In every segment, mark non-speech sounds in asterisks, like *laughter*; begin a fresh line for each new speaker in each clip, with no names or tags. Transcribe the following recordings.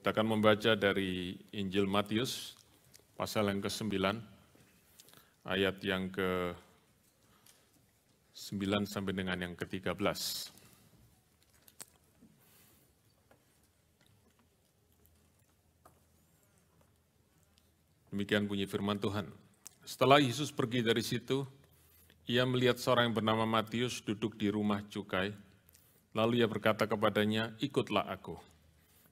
Kita akan membaca dari Injil Matius, pasal yang ke-9, ayat yang ke-9 sampai dengan yang ke-13. Demikian bunyi firman Tuhan. Setelah Yesus pergi dari situ, ia melihat seorang yang bernama Matius duduk di rumah cukai. Lalu ia berkata kepadanya, "Ikutlah aku."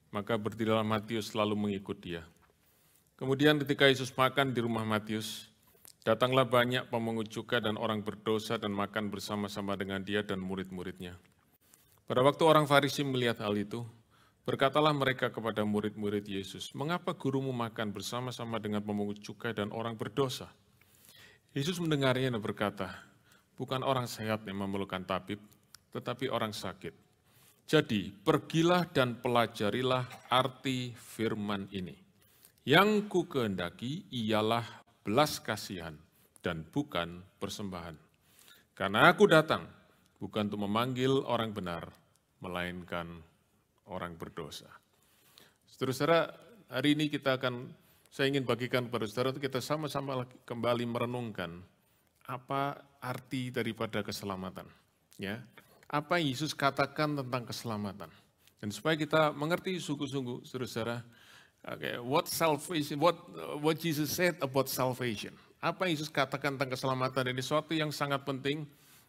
Maka berdirilah Matius selalu mengikut dia. Kemudian ketika Yesus makan di rumah Matius, datanglah banyak pemungut cukai dan orang berdosa dan makan bersama-sama dengan dia dan murid-muridnya. Pada waktu orang Farisi melihat hal itu, berkatalah mereka kepada murid-murid Yesus, "Mengapa gurumu makan bersama-sama dengan pemungut cukai dan orang berdosa?" Yesus mendengarnya dan berkata, "Bukan orang sehat yang memerlukan tabib, tetapi orang sakit. Jadi, pergilah dan pelajarilah arti firman ini. Yang ku kehendaki ialah belas kasihan dan bukan persembahan. Karena aku datang bukan untuk memanggil orang benar, melainkan orang berdosa. Saudara, hari ini kita akan, saya ingin bagikan kepada saudara, kita sama-sama kembali merenungkan apa arti daripada keselamatan. Ya, apa yang Yesus katakan tentang keselamatan. Dan supaya kita mengerti sungguh-sungguh, saudara-saudara, okay, what salvation, what what Jesus said about salvation. Apa yang Yesus katakan tentang keselamatan ini suatu yang sangat penting.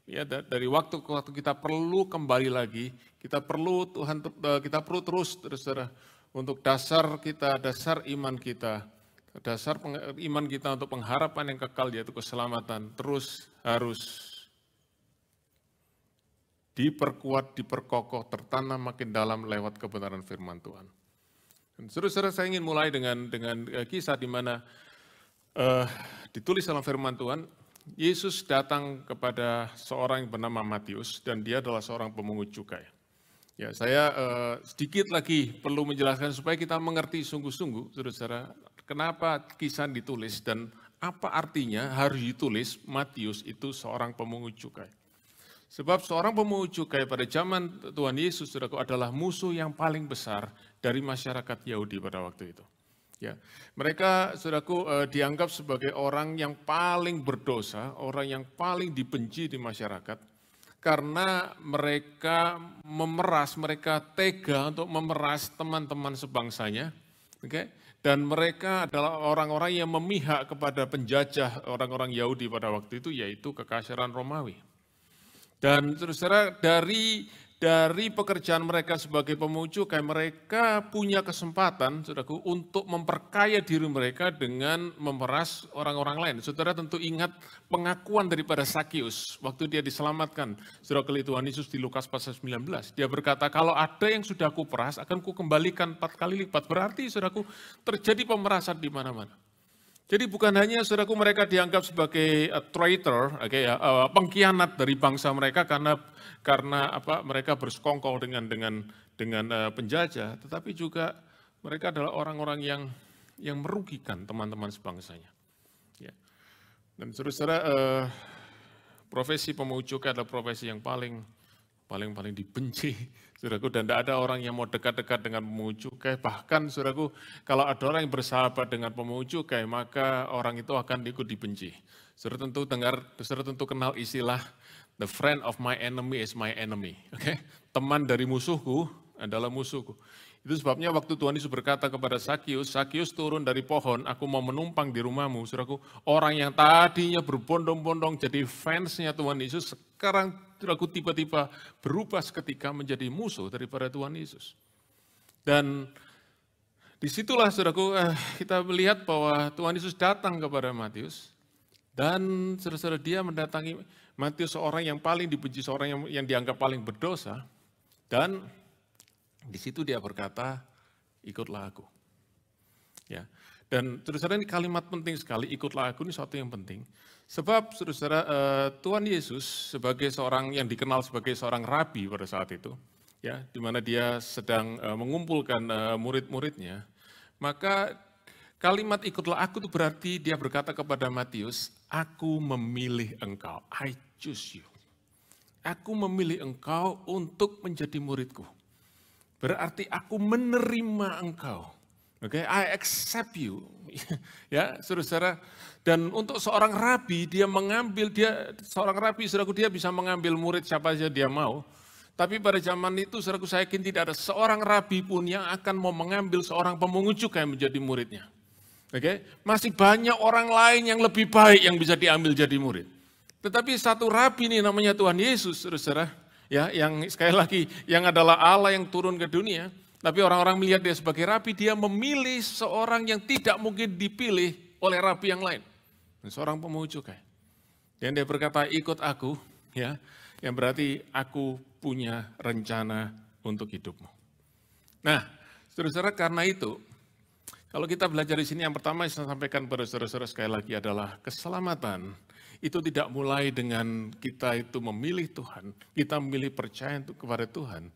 Ya, dari waktu ke waktu kita perlu kembali lagi, kita perlu Tuhan eh, kita perlu terus saudara untuk dasar kita, dasar iman kita, dasar iman kita untuk pengharapan yang kekal yaitu keselamatan terus harus diperkuat, diperkokoh, tertanam makin dalam lewat kebenaran firman Tuhan. Saudara-saudara, saya ingin mulai dengan dengan eh, kisah di mana uh, ditulis dalam firman Tuhan, Yesus datang kepada seorang yang bernama Matius dan dia adalah seorang pemungut cukai. Ya, saya uh, sedikit lagi perlu menjelaskan supaya kita mengerti sungguh-sungguh, saudara-saudara, kenapa kisah ditulis dan apa artinya harus ditulis Matius itu seorang pemungut cukai. Sebab seorang pemuju kayak pada zaman Tuhan Yesus saudaraku adalah musuh yang paling besar dari masyarakat Yahudi pada waktu itu. Ya, mereka saudaraku eh, dianggap sebagai orang yang paling berdosa, orang yang paling dibenci di masyarakat karena mereka memeras, mereka tega untuk memeras teman-teman sebangsanya. Oke? Okay? Dan mereka adalah orang-orang yang memihak kepada penjajah orang-orang Yahudi pada waktu itu yaitu kekaisaran Romawi. Dan terus saudara dari dari pekerjaan mereka sebagai kayak mereka punya kesempatan, saudaraku, untuk memperkaya diri mereka dengan memeras orang-orang lain. Saudara tentu ingat pengakuan daripada Sakius waktu dia diselamatkan. Saudara kali Tuhan Yesus di Lukas pasal 19. Dia berkata, kalau ada yang sudah aku peras, akan ku kembalikan empat kali lipat. Berarti, saudaraku, terjadi pemerasan di mana-mana. Jadi bukan hanya saudaraku mereka dianggap sebagai a eh, traitor, okay, ya, uh, pengkhianat dari bangsa mereka karena karena apa mereka bersekongkol dengan dengan dengan eh, penjajah, tetapi juga mereka adalah orang-orang yang yang merugikan teman-teman sebangsanya. Ya. Dan saudara-saudara, uh, profesi pemujuk adalah profesi yang paling paling paling dibenci Suraku, dan tidak ada orang yang mau dekat-dekat dengan pemuju kayak Bahkan, suraku, kalau ada orang yang bersahabat dengan pemuju kai, maka orang itu akan ikut dibenci. Sudah tentu dengar, sudah tentu kenal istilah the friend of my enemy is my enemy. Oke, okay? teman dari musuhku adalah musuhku. Itu sebabnya waktu Tuhan Yesus berkata kepada Sakius, Sakius turun dari pohon, aku mau menumpang di rumahmu. Suraku, orang yang tadinya berbondong-bondong jadi fansnya Tuhan Yesus, sekarang aku tiba-tiba berubah seketika menjadi musuh daripada Tuhan Yesus. Dan disitulah saudaraku eh, kita melihat bahwa Tuhan Yesus datang kepada Matius dan saudara-saudara dia mendatangi Matius seorang yang paling dibenci, seorang yang, yang dianggap paling berdosa dan di situ dia berkata, ikutlah aku. Ya, dan saudara ini kalimat penting sekali, ikutlah aku ini suatu yang penting. Sebab saudara eh, Tuhan Yesus sebagai seorang yang dikenal sebagai seorang rabi pada saat itu, ya, di mana dia sedang eh, mengumpulkan eh, murid-muridnya, maka kalimat ikutlah aku itu berarti dia berkata kepada Matius, aku memilih engkau, I choose you. Aku memilih engkau untuk menjadi muridku. Berarti aku menerima engkau. Oke, okay? I accept you. *laughs* ya, saudara-saudara. Dan untuk seorang rabi, dia mengambil, dia seorang rabi, saudaraku, dia bisa mengambil murid siapa saja dia mau. Tapi pada zaman itu, saudaraku, saya yakin tidak ada seorang rabi pun yang akan mau mengambil seorang pemungut yang menjadi muridnya. Oke, okay? masih banyak orang lain yang lebih baik yang bisa diambil jadi murid. Tetapi satu rabi ini namanya Tuhan Yesus, saudara-saudara, ya, yang sekali lagi yang adalah Allah yang turun ke dunia tapi orang-orang melihat dia sebagai rabi, dia memilih seorang yang tidak mungkin dipilih oleh rabi yang lain. Seorang pemujuk eh. yang Dan dia berkata, ikut aku, ya, yang berarti aku punya rencana untuk hidupmu. Nah, saudara-saudara karena itu, kalau kita belajar di sini yang pertama yang saya sampaikan pada saudara-saudara sekali lagi adalah keselamatan itu tidak mulai dengan kita itu memilih Tuhan, kita memilih percaya untuk kepada Tuhan,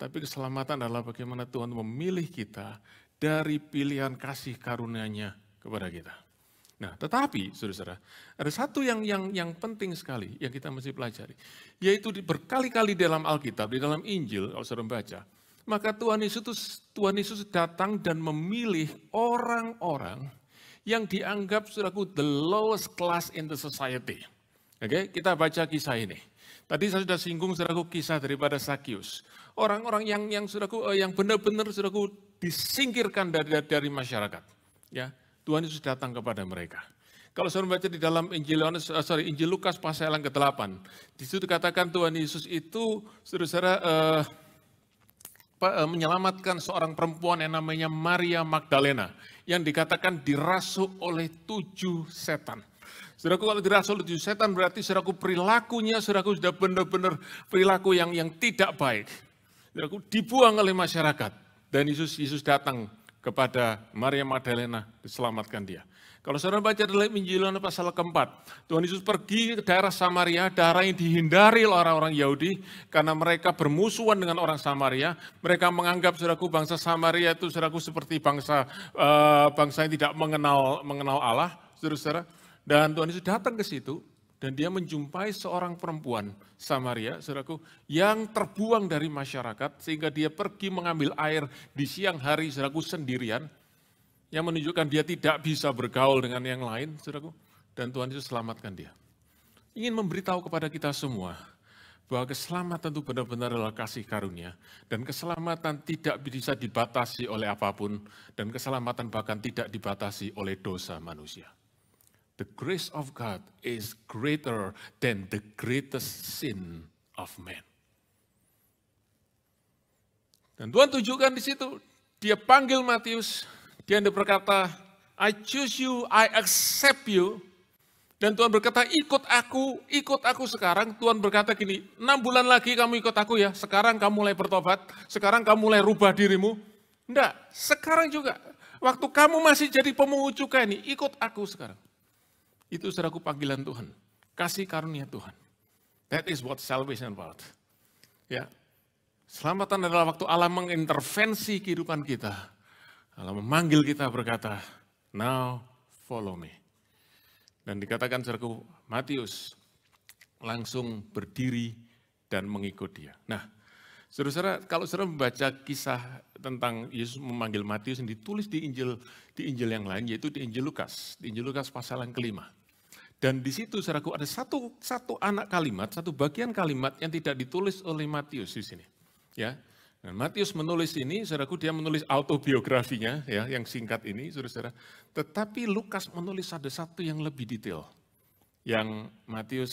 tapi keselamatan adalah bagaimana Tuhan memilih kita dari pilihan kasih karunia-Nya kepada kita. Nah, tetapi saudara-saudara, ada satu yang yang yang penting sekali yang kita mesti pelajari, yaitu berkali-kali dalam Alkitab, di dalam Injil, kalau saudara membaca, maka Tuhan Yesus Tuhan Yesus datang dan memilih orang-orang yang dianggap saudaraku the lowest class in the society. Oke, okay? kita baca kisah ini. Tadi saya sudah singgung saudaraku kisah daripada Sakius. Orang-orang yang yang saudaraku eh, yang benar-benar saudaraku disingkirkan dari dari masyarakat. Ya, Tuhan Yesus datang kepada mereka. Kalau saudara baca di dalam Injil Yohanes eh, sorry Injil Lukas pasal yang ke-8, di situ dikatakan Tuhan Yesus itu saudara-saudara eh, menyelamatkan seorang perempuan yang namanya Maria Magdalena yang dikatakan dirasuk oleh tujuh setan. Saudaraku kalau dirasul dirasulit setan berarti saudaraku perilakunya saudaraku sudah benar-benar perilaku yang yang tidak baik. Saudaraku dibuang oleh masyarakat dan Yesus Yesus datang kepada Maria Magdalena diselamatkan dia. Kalau saudara baca dalam Injil pasal keempat, Tuhan Yesus pergi ke daerah Samaria, daerah yang dihindari oleh orang-orang Yahudi karena mereka bermusuhan dengan orang Samaria. Mereka menganggap saudaraku bangsa Samaria itu saudaraku seperti bangsa uh, bangsa yang tidak mengenal mengenal Allah, saudara-saudara. Dan Tuhan Yesus datang ke situ dan dia menjumpai seorang perempuan Samaria, saudaraku, yang terbuang dari masyarakat sehingga dia pergi mengambil air di siang hari, saudaraku, sendirian yang menunjukkan dia tidak bisa bergaul dengan yang lain, saudaraku, dan Tuhan Yesus selamatkan dia. Ingin memberitahu kepada kita semua bahwa keselamatan itu benar-benar adalah kasih karunia dan keselamatan tidak bisa dibatasi oleh apapun dan keselamatan bahkan tidak dibatasi oleh dosa manusia the grace of God is greater than the greatest sin of man. Dan Tuhan tunjukkan di situ, dia panggil Matius, dia berkata, I choose you, I accept you. Dan Tuhan berkata, ikut aku, ikut aku sekarang. Tuhan berkata gini, enam bulan lagi kamu ikut aku ya, sekarang kamu mulai bertobat, sekarang kamu mulai rubah dirimu. Enggak, sekarang juga. Waktu kamu masih jadi pemungut cukai ini, ikut aku sekarang. Itu saudaraku panggilan Tuhan. Kasih karunia Tuhan. That is what salvation about. Ya. Selamatan adalah waktu Allah mengintervensi kehidupan kita. Allah memanggil kita berkata, now follow me. Dan dikatakan saudaraku Matius langsung berdiri dan mengikut dia. Nah, saudara seru kalau saudara membaca kisah tentang Yesus memanggil Matius yang ditulis di Injil di Injil yang lain, yaitu di Injil Lukas, di Injil Lukas pasal yang kelima. Dan di situ saudaraku ada satu satu anak kalimat, satu bagian kalimat yang tidak ditulis oleh Matius di sini. Ya. Dan Matius menulis ini, saudaraku dia menulis autobiografinya ya yang singkat ini, saudara-saudara. Tetapi Lukas menulis ada satu yang lebih detail. Yang Matius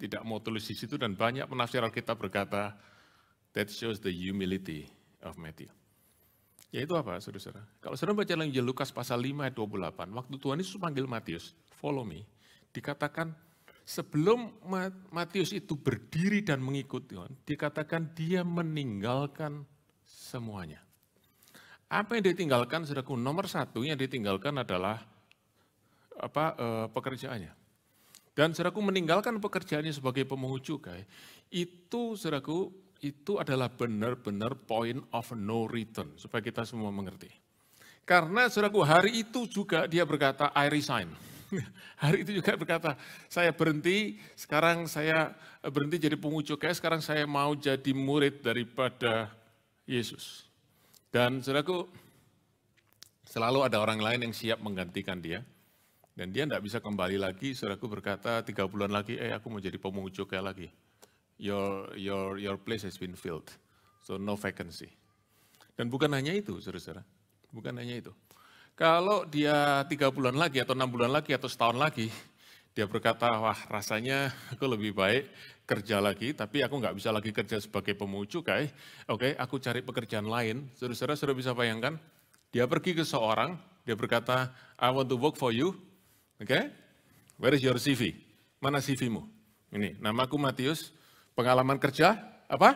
tidak mau tulis di situ dan banyak penafsir Alkitab berkata that shows the humility of Matthew. itu apa, saudara-saudara? Kalau saudara baca Injil Lukas pasal 5 ayat 28, waktu Tuhan Yesus panggil Matius, follow me. Dikatakan sebelum Matius itu berdiri dan mengikut Tuhan, dikatakan dia meninggalkan semuanya. Apa yang ditinggalkan, saudaraku, nomor satu yang ditinggalkan adalah apa e, pekerjaannya. Dan saudaraku meninggalkan pekerjaannya sebagai pemungut cukai, itu saudaraku itu adalah benar-benar point of no return, supaya kita semua mengerti. Karena saudaraku hari itu juga dia berkata, I resign. Hari itu juga berkata, saya berhenti, sekarang saya eh, berhenti jadi pengucu kayak sekarang saya mau jadi murid daripada Yesus. Dan saudaraku, selalu ada orang lain yang siap menggantikan dia. Dan dia tidak bisa kembali lagi, saudaraku berkata, tiga bulan lagi, eh aku mau jadi pengucu kayak lagi. Your, your, your place has been filled, so no vacancy. Dan bukan hanya itu, saudara-saudara. Bukan hanya itu. Kalau dia tiga bulan lagi atau enam bulan lagi atau setahun lagi, dia berkata, wah rasanya aku lebih baik kerja lagi, tapi aku nggak bisa lagi kerja sebagai pemucu, kayak, oke, aku cari pekerjaan lain. Saudara-saudara sudah bisa bayangkan, dia pergi ke seorang, dia berkata, I want to work for you, oke, okay? where is your CV? Mana CV-mu? Ini, nama aku Matius, pengalaman kerja, apa?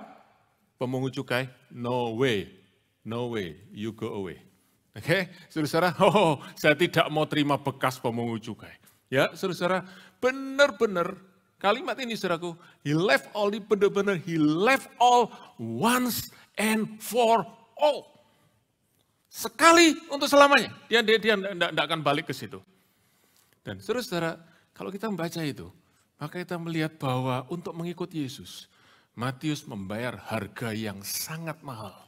Pemungu cukai, no way, no way, you go away. Oke, okay? saudara, *laughs* oh, saya tidak mau terima bekas pemungut cukai. Ya, saudara, benar-benar kalimat ini saudaraku, he left all, benar-benar he left all once and for all. Sekali untuk selamanya, dia dia dia tidak akan balik ke situ. Dan saudara, kalau kita membaca itu, maka kita melihat bahwa untuk mengikut Yesus, Matius membayar harga yang sangat mahal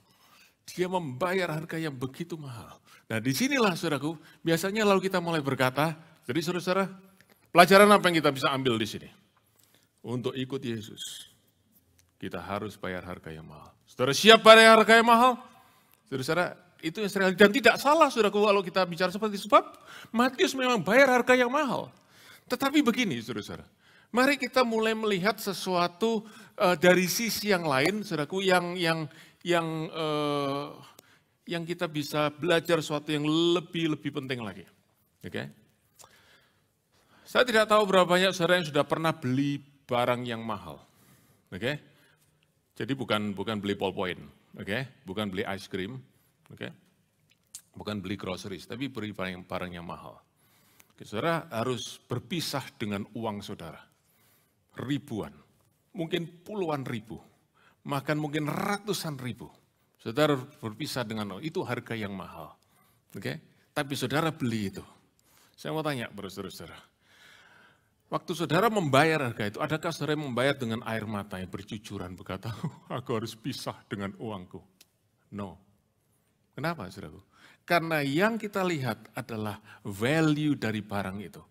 dia membayar harga yang begitu mahal. Nah disinilah saudaraku, biasanya lalu kita mulai berkata, jadi saudara-saudara, pelajaran apa yang kita bisa ambil di sini? Untuk ikut Yesus, kita harus bayar harga yang mahal. Saudara siap bayar harga yang mahal? Saudara-saudara, itu yang sering dan tidak salah saudaraku kalau kita bicara seperti sebab Matius memang bayar harga yang mahal. Tetapi begini saudara-saudara, mari kita mulai melihat sesuatu uh, dari sisi yang lain saudaraku yang yang yang uh, yang kita bisa belajar sesuatu yang lebih lebih penting lagi. Oke. Okay? Saya tidak tahu berapa banyak saudara yang sudah pernah beli barang yang mahal. Oke. Okay? Jadi bukan bukan beli ballpoint, oke? Okay? Bukan beli ice cream, oke? Okay? Bukan beli groceries, tapi beli barang, barang yang mahal. Okay, saudara harus berpisah dengan uang saudara. Ribuan, mungkin puluhan ribu makan mungkin ratusan ribu. Saudara berpisah dengan Allah, itu harga yang mahal. Oke? Okay? Tapi saudara beli itu. Saya mau tanya baru saudara. Waktu saudara membayar harga itu, adakah saudara membayar dengan air mata yang bercucuran berkata, oh, aku harus pisah dengan uangku? No. Kenapa saudara? Karena yang kita lihat adalah value dari barang itu.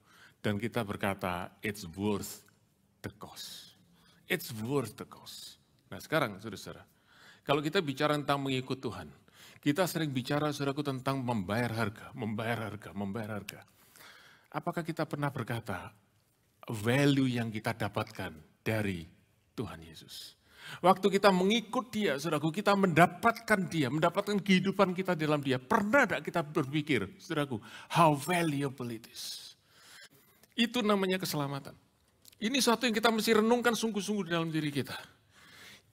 Dan kita berkata, it's worth the cost. It's worth the cost. Nah sekarang saudara-saudara, kalau kita bicara tentang mengikut Tuhan, kita sering bicara saudaraku tentang membayar harga, membayar harga, membayar harga. Apakah kita pernah berkata, value yang kita dapatkan dari Tuhan Yesus. Waktu kita mengikut dia, saudaraku, kita mendapatkan dia, mendapatkan kehidupan kita dalam dia. Pernah tidak kita berpikir, saudaraku, how valuable it is. Itu namanya keselamatan. Ini suatu yang kita mesti renungkan sungguh-sungguh di dalam diri kita.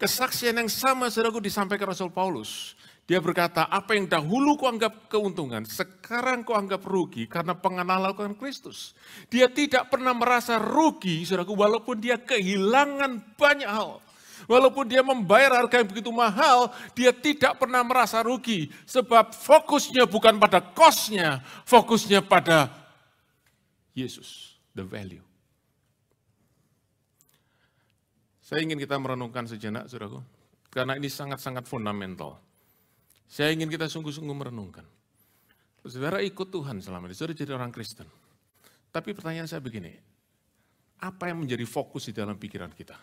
Kesaksian yang sama saudaraku disampaikan Rasul Paulus. Dia berkata, apa yang dahulu ku anggap keuntungan, sekarang ku anggap rugi karena pengenalan Kristus. Dia tidak pernah merasa rugi, saudaraku, walaupun dia kehilangan banyak hal. Walaupun dia membayar harga yang begitu mahal, dia tidak pernah merasa rugi. Sebab fokusnya bukan pada kosnya, fokusnya pada Yesus, the value. Saya ingin kita merenungkan sejenak, saudaraku, karena ini sangat-sangat fundamental. Saya ingin kita sungguh-sungguh merenungkan. Saudara ikut Tuhan selama ini, saudara jadi orang Kristen. Tapi pertanyaan saya begini, apa yang menjadi fokus di dalam pikiran kita?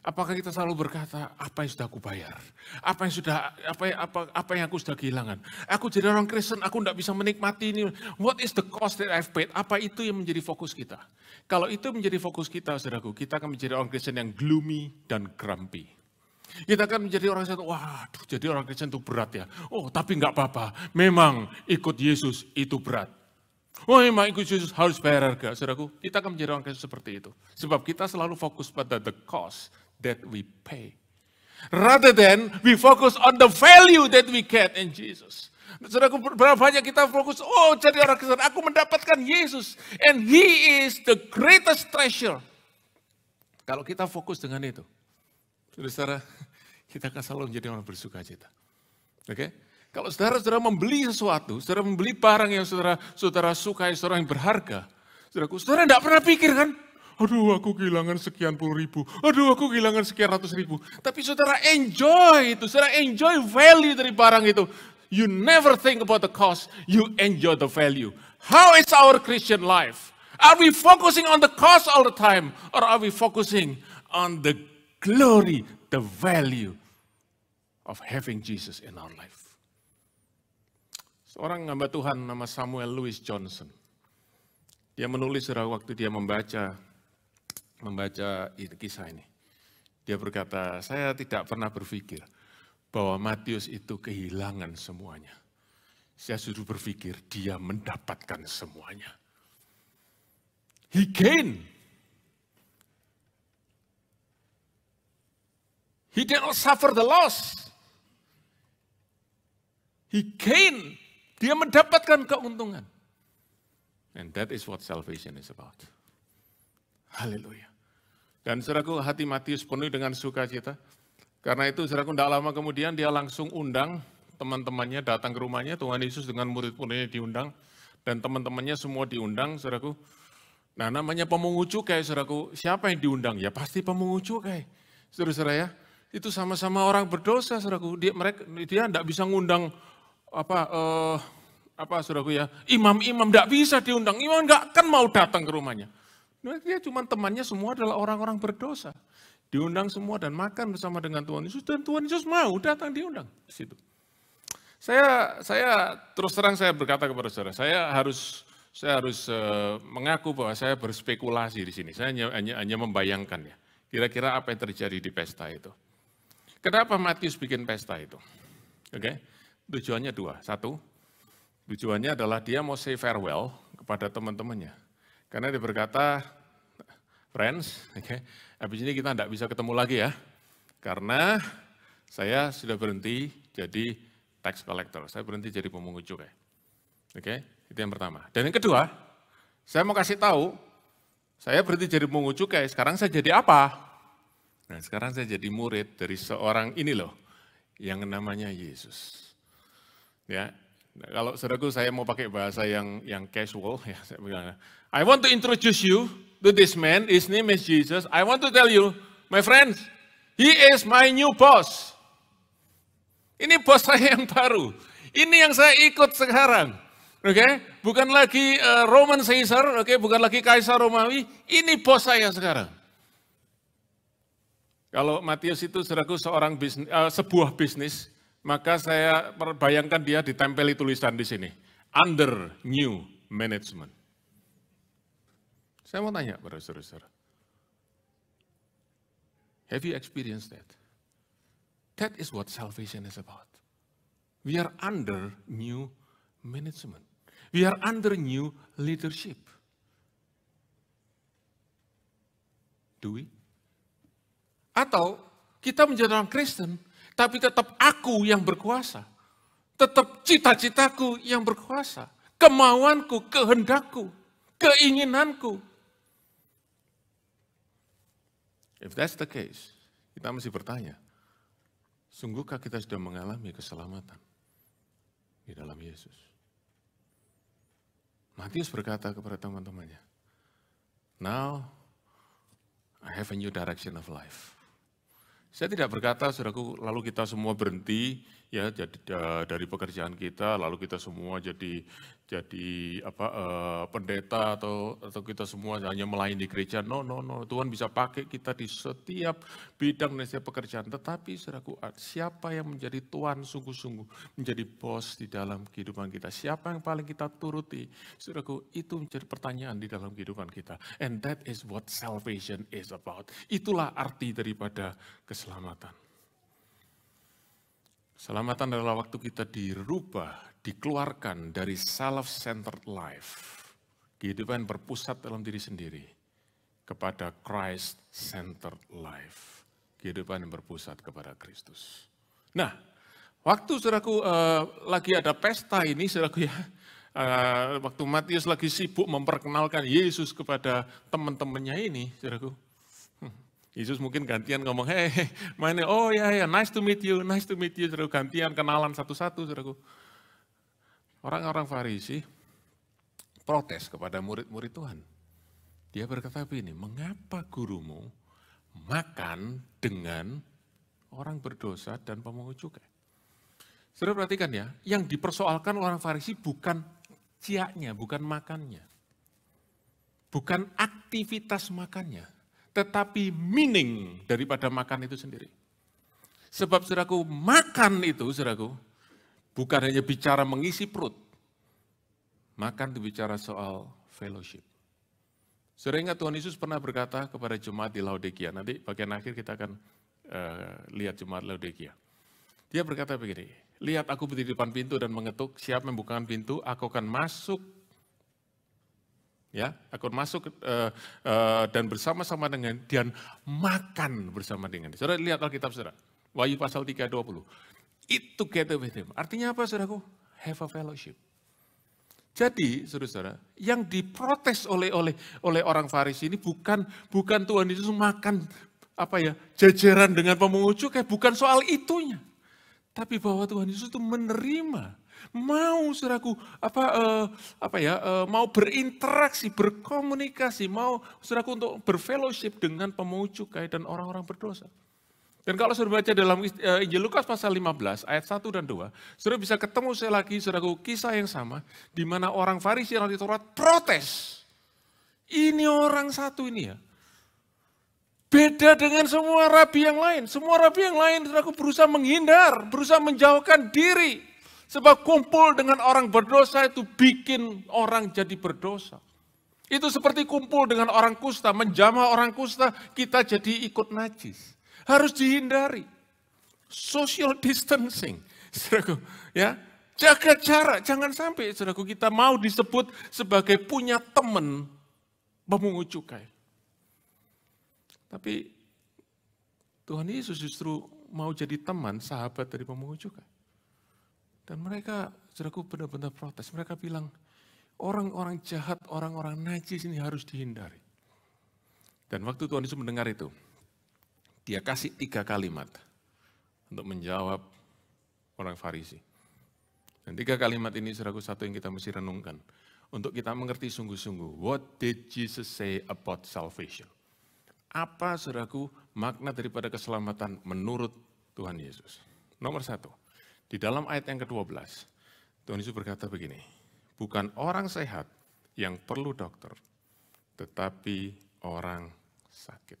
Apakah kita selalu berkata, apa yang sudah aku bayar? Apa yang sudah apa apa apa yang aku sudah kehilangan? Aku jadi orang Kristen, aku tidak bisa menikmati ini. What is the cost that I've paid? Apa itu yang menjadi fokus kita? Kalau itu menjadi fokus kita, saudaraku, kita akan menjadi orang Kristen yang gloomy dan grumpy. Kita akan menjadi orang Kristen, wah, jadi orang Kristen itu berat ya. Oh, tapi nggak apa-apa. Memang ikut Yesus itu berat. Oh memang ikut Yesus harus bayar harga, saudaraku. Kita akan menjadi orang Kristen seperti itu. Sebab kita selalu fokus pada the cost that we pay. Rather than we focus on the value that we get in Jesus. Saudara, berapa banyak kita fokus, oh jadi orang Kristen, aku mendapatkan Yesus. And He is the greatest treasure. Kalau kita fokus dengan itu, saudara, kita akan selalu menjadi orang bersuka cita. Oke? Okay? Kalau saudara-saudara membeli sesuatu, saudara membeli barang yang saudara saudara sukai, saudara yang berharga, saudara, saudara tidak pernah pikir kan, Aduh, aku kehilangan sekian puluh ribu. Aduh, aku kehilangan sekian ratus ribu. Tapi saudara enjoy itu. Saudara enjoy value dari barang itu. You never think about the cost. You enjoy the value. How is our Christian life? Are we focusing on the cost all the time? Or are we focusing on the glory, the value of having Jesus in our life? Seorang hamba Tuhan nama Samuel Lewis Johnson. Dia menulis saudara waktu dia membaca membaca kisah ini. Dia berkata, saya tidak pernah berpikir bahwa Matius itu kehilangan semuanya. Saya sudah berpikir dia mendapatkan semuanya. He gained. He did not suffer the loss. He gained. Dia mendapatkan keuntungan. And that is what salvation is about. Haleluya. Dan saudaraku hati Matius penuh dengan sukacita. Karena itu saudaraku tidak lama kemudian dia langsung undang teman-temannya datang ke rumahnya. Tuhan Yesus dengan murid-muridnya diundang. Dan teman-temannya semua diundang saudaraku. Nah namanya pemungut cukai saudaraku. Siapa yang diundang? Ya pasti pemungut cukai. Saudara-saudara ya. Itu sama-sama orang berdosa saudaraku. Dia, mereka, dia tidak bisa ngundang apa eh, apa saudaraku ya imam-imam tidak bisa diundang imam nggak akan mau datang ke rumahnya Nah, dia cuma temannya semua adalah orang-orang berdosa. Diundang semua dan makan bersama dengan Tuhan Yesus. Dan Tuhan Yesus mau datang diundang di situ. Saya, saya terus terang saya berkata kepada saudara, saya harus saya harus uh, mengaku bahwa saya berspekulasi di sini. Saya hanya, hanya, hanya membayangkan ya, kira-kira apa yang terjadi di pesta itu. Kenapa Matius bikin pesta itu? Oke, okay? tujuannya dua. Satu, tujuannya adalah dia mau say farewell kepada teman-temannya. Karena dia berkata, friends, okay, habis ini kita tidak bisa ketemu lagi ya. Karena saya sudah berhenti jadi tax collector, saya berhenti jadi pemungut cukai. Oke, ya, okay, itu yang pertama. Dan yang kedua, saya mau kasih tahu, saya berhenti jadi pemungut cukai, ya, sekarang saya jadi apa? Nah, sekarang saya jadi murid dari seorang ini loh, yang namanya Yesus. Ya, kalau saudaraku saya mau pakai bahasa yang yang casual *laughs* ya saya bilang, ya. I want to introduce you to this man. His name is Jesus. I want to tell you, my friends, he is my new boss. Ini bos *laughs* saya yang baru. Ini yang saya ikut sekarang. Oke, okay? bukan lagi uh, Roman Caesar, oke, okay? bukan lagi Kaisar Romawi. Ini bos saya sekarang. Kalau Matius itu seraku seorang bisnis, uh, eh, sebuah bisnis maka saya perbayangkan dia ditempeli tulisan di sini. Under new management. Saya mau tanya pada saudara-saudara. Have you experienced that? That is what salvation is about. We are under new management. We are under new leadership. Do we? Atau kita menjadi orang Kristen, tapi tetap aku yang berkuasa. Tetap cita-citaku yang berkuasa. Kemauanku, kehendakku, keinginanku. If that's the case, kita mesti bertanya, sungguhkah kita sudah mengalami keselamatan di dalam Yesus? Matius berkata kepada teman-temannya, Now I have a new direction of life. Saya tidak berkata, saudaraku, lalu kita semua berhenti, ya jadi dari pekerjaan kita lalu kita semua jadi jadi apa uh, pendeta atau atau kita semua hanya melayani gereja no no no Tuhan bisa pakai kita di setiap bidang dan setiap pekerjaan tetapi saudaraku siapa yang menjadi Tuhan sungguh-sungguh menjadi bos di dalam kehidupan kita siapa yang paling kita turuti saudaraku itu menjadi pertanyaan di dalam kehidupan kita and that is what salvation is about itulah arti daripada keselamatan Selamatan adalah waktu kita dirubah, dikeluarkan dari self-centered life. Kehidupan berpusat dalam diri sendiri. Kepada Christ-centered life. Kehidupan yang berpusat kepada Kristus. Nah, waktu saudaraku uh, lagi ada pesta ini, saudaraku ya, uh, waktu Matius lagi sibuk memperkenalkan Yesus kepada teman-temannya ini, saudaraku. Yesus mungkin gantian ngomong, hei, hey, mainnya, oh ya, ya, nice to meet you, nice to meet you, suruh gantian, kenalan satu-satu, Orang-orang Farisi protes kepada murid-murid Tuhan. Dia berkata begini, mengapa gurumu makan dengan orang berdosa dan pemungut cukai. Saudara perhatikan ya, yang dipersoalkan orang Farisi bukan ciaknya, bukan makannya. Bukan aktivitas makannya tetapi meaning daripada makan itu sendiri. Sebab suraku makan itu suraku bukan hanya bicara mengisi perut. Makan itu bicara soal fellowship. Sering ingat Tuhan Yesus pernah berkata kepada jemaat di Laodikia, nanti bagian akhir kita akan uh, lihat jemaat Laodikia. Dia berkata begini, lihat aku berdiri di depan pintu dan mengetuk, siap membukakan pintu, aku akan masuk ya akan masuk uh, uh, dan bersama-sama dengan dan makan bersama dengan Saudara lihat Alkitab saudara, Wahyu pasal 3.20. itu together with him. Artinya apa saudaraku? Have a fellowship. Jadi, saudara-saudara, yang diprotes oleh oleh oleh orang Farisi ini bukan bukan Tuhan Yesus makan apa ya jajaran dengan pemungut cukai, bukan soal itunya, tapi bahwa Tuhan Yesus itu menerima Mau saudaraku apa uh, apa ya uh, mau berinteraksi, berkomunikasi, mau saudaraku untuk berfellowship dengan pemujuk cukai dan orang-orang berdosa. Dan kalau sudah baca dalam eh, Injil Lukas pasal 15 ayat 1 dan 2, sudah bisa ketemu saya lagi saudaraku kisah yang sama di mana orang Farisi dan Taurat protes. Ini orang satu ini ya. Beda dengan semua rabi yang lain. Semua rabi yang lain saudaraku berusaha menghindar, berusaha menjauhkan diri. Sebab kumpul dengan orang berdosa itu bikin orang jadi berdosa. Itu seperti kumpul dengan orang kusta, menjamah orang kusta, kita jadi ikut najis. Harus dihindari. Social distancing. *laughs* Saudaraku, ya. Jaga jarak, jangan sampai saudaraku kita mau disebut sebagai punya teman pemungut cukai. Tapi Tuhan Yesus justru mau jadi teman, sahabat dari pemungut cukai. Dan mereka, saudaraku benar-benar protes. Mereka bilang, orang-orang jahat, orang-orang najis ini harus dihindari. Dan waktu Tuhan Yesus mendengar itu, dia kasih tiga kalimat untuk menjawab orang Farisi. Dan tiga kalimat ini saudaraku satu yang kita mesti renungkan. Untuk kita mengerti sungguh-sungguh, what did Jesus say about salvation? Apa saudaraku makna daripada keselamatan menurut Tuhan Yesus? Nomor satu, di dalam ayat yang ke-12, Tuhan Yesus berkata begini, bukan orang sehat yang perlu dokter, tetapi orang sakit.